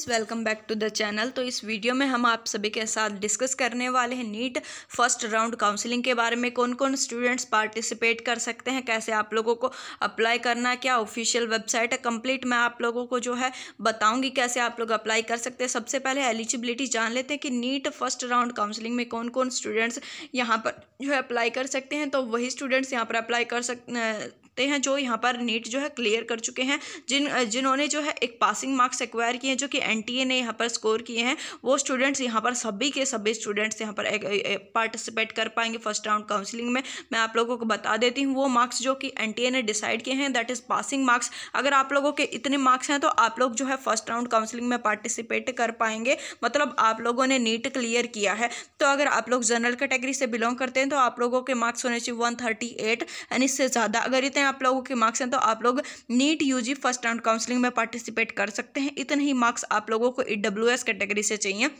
friends welcome back to the channel तो इस video में हम आप सभी के साथ डिस्कस करने वाले हैं नीट फर्स्ट राउंड काउंसलिंग के बारे में कौन कौन स्टूडेंट्स पार्टिसिपेट कर सकते हैं कैसे आप लोगों को अप्लाई करना क्या ऑफिशियल वेबसाइट है कंप्लीट मैं आप लोगों को जो है बताऊंगी कैसे आप लोग अप्लाई कर सकते हैं सबसे पहले एलिजिबिलिटी जान लेते हैं कि नीट फर्स्ट राउंड काउंसिलिंग में कौन कौन स्टूडेंट्स यहाँ पर जो है अप्लाई कर सकते हैं तो वही स्टूडेंट्स यहाँ पर अप्लाई कर सक सकते हैं जो यहाँ पर नीट जो है क्लियर कर चुके हैं जिन जिन्होंने जो है एक पासिंग मार्क्स एक्वायर किए हैं जो कि एन ने यहाँ पर स्कोर किए हैं वो स्टूडेंट्स यहाँ पर सभी के सभी स्टूडेंट्स यहाँ पर पार्टिसिपेट कर पाएंगे फर्स्ट राउंड काउंसिलिंग में मैं आप लोगों को बता देती हूँ वो मार्क्स जो कि एन ने डिसाइड किए हैं दैट इज़ पासिंग मार्क्स अगर आप लोगों के इतने मार्क्स हैं तो आप लोग जो है फर्स्ट राउंड काउंसिलिंग में पार्टिसिपेट कर पाएंगे मतलब आप लोगों ने नीट क्लियर किया है तो अगर आप लोग जनरल कैटेगरी से बिलोंग करते हैं तो आप लोगों के मार्क्स होने चाहिए वन थर्टी एट यानी इससे ज़्यादा अगर इतने आप लोगों के मार्क्स हैं तो आप लोग NEET UG first round counselling में पार्टिसिपेट कर सकते हैं इतने ही मार्क्स आप लोगों को ई e कैटेगरी से चाहिए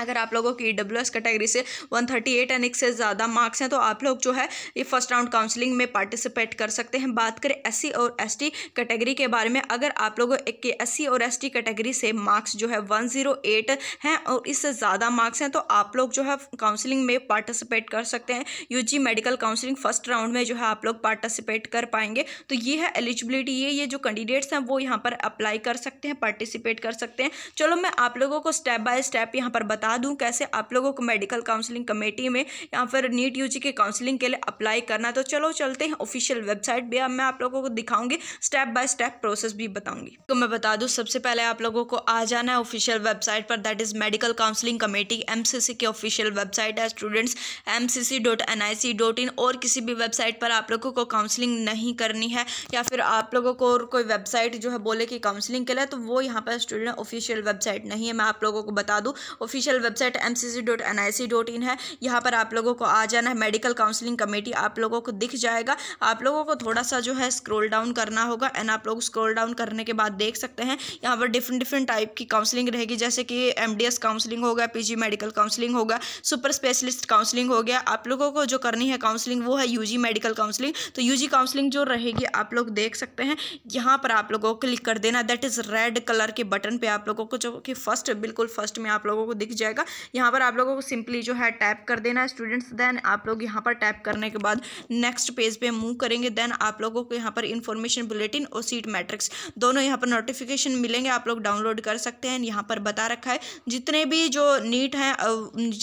अगर आप लोगों की डब्ल्यू एस कैटेगरी से 138 एंड एक से ज़्यादा मार्क्स हैं तो आप लोग जो है ये फर्स्ट राउंड काउंसलिंग में पार्टिसिपेट कर सकते हैं बात करें एससी और एसटी कैटेगरी के बारे में अगर आप लोगों के एससी और एसटी कैटेगरी से मार्क्स जो है 108 हैं और इससे ज़्यादा मार्क्स हैं तो आप लोग जो है काउंसिलिंग में पार्टिसिपेट कर सकते हैं U medical counselling first round में जो है आप लोग पार्टिसिपेट कर पाएंगे तो ये है एलिजिबिलिटी ये ये जो कैंडिडेट्स हैं वो यहाँ पर अप्लाई कर सकते हैं पार्टिसिपेट कर सकते हैं चलो मैं आप लोगों को स्टेप बाय स्टेप यहाँ पर बता बता दूं कैसे आप लोगों को मेडिकल काउंसलिंग कमेटी में या फिर नीट यू के काउंसलिंग के लिए अप्लाई करना तो चलो चलते हैं ऑफिशियल वेबसाइट भी अब मैं आप लोगों को दिखाऊंगी स्टेप बाय स्टेप प्रोसेस भी बताऊंगी तो मैं बता दूँ सबसे पहले आप लोगों को आ जाना है ऑफिशियल वेबसाइट पर that is medical counselling committee M की ऑफिशियल वेबसाइट है स्टूडेंट्स एम और किसी भी वेबसाइट पर आप लोगों को काउंसलिंग नहीं करनी है या फिर आप लोगों को और कोई वेबसाइट जो है बोले कि काउंसलिंग के लिए तो वो यहाँ पर स्टूडेंट ऑफिशियल वेबसाइट नहीं है मैं आप लोगों को बता दूँ ऑफिशियल ऑफिशियल वेबसाइट एम है यहाँ पर आप लोगों को आ जाना है मेडिकल काउंसलिंग कमेटी आप लोगों को दिख जाएगा आप लोगों को थोड़ा सा जो है स्क्रोल डाउन करना होगा एंड आप लोग स्क्रोल डाउन करने के बाद देख सकते हैं यहाँ पर डिफरेंट डिफरेंट टाइप की काउंसलिंग रहेगी जैसे कि एम काउंसलिंग होगा पी मेडिकल काउंसलिंग होगा सुपर स्पेशलिस्ट काउंसलिंग हो गया आप लोगों को जो करनी है काउंसलिंग वो है जी मेडिकल काउंसलिंग तो जी काउंसलिंग जो रहेगी आप लोग देख सकते हैं यहाँ पर आप लोगों को क्लिक कर देना दैट इज़ रेड कलर के बटन पे आप लोगों को जो कि फर्स्ट बिल्कुल फर्स्ट में आप लोगों को दिख जाएगा यहाँ पर आप लोगों को सिंपली जो है टैप कर देना है स्टूडेंट्स देन आप लोग यहाँ पर टैप करने के बाद नेक्स्ट पेज पे मूव करेंगे देन आप लोगों को यहाँ पर इन्फॉर्मेशन बुलेटिन और सीट मैट्रिक्स दोनों यहाँ पर नोटिफिकेशन मिलेंगे आप लोग डाउनलोड कर सकते हैं यहाँ पर बता रखा है जितने भी जो नीट हैं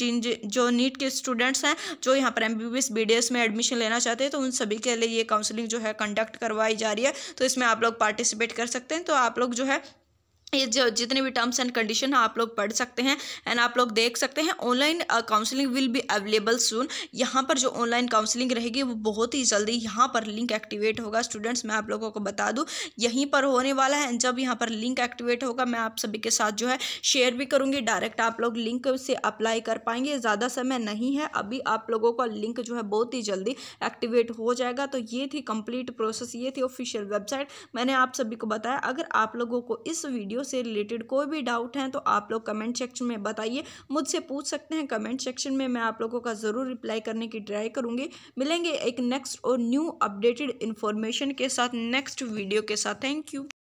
जिन जो नीट के स्टूडेंट्स हैं जो यहाँ पर एम बी में एडमिशन लेना चाहते हैं तो उन सभी के लिए ये काउंसिलिंग जो है कंडक्ट करवाई जा रही है तो इसमें आप लोग पार्टिसिपेट कर सकते हैं तो आप लोग जो है ये जो जितने भी टर्म्स एंड कंडीशन है आप लोग पढ़ सकते हैं एंड आप लोग देख सकते हैं online counselling will be available soon यहाँ पर जो ऑनलाइन काउंसलिंग रहेगी वो बहुत ही जल्दी यहाँ पर लिंक एक्टिवेट होगा स्टूडेंट्स मैं आप लोगों को बता दूँ यहीं पर होने वाला है जब यहाँ पर लिंक एक्टिवेट होगा मैं आप सभी के साथ जो है शेयर भी करूँगी डायरेक्ट आप लोग लिंक से अप्लाई कर पाएंगे ज़्यादा समय नहीं है अभी आप लोगों का लिंक जो है बहुत ही जल्दी एक्टिवेट हो जाएगा तो ये थी कम्प्लीट प्रोसेस ये थी ऑफिशियल वेबसाइट मैंने आप सभी को बताया अगर आप लोगों को इस वीडियो वीडियो से रिलेटेड कोई भी डाउट हैं तो आप लोग कमेंट सेक्शन में बताइए मुझसे पूछ सकते हैं कमेंट सेक्शन में मैं आप लोगों का ज़रूर रिप्लाई करने की ट्राई करूँगी मिलेंगे एक नेक्स्ट और न्यू अपडेटेड इन्फॉर्मेशन के साथ नेक्स्ट वीडियो के साथ थैंक यू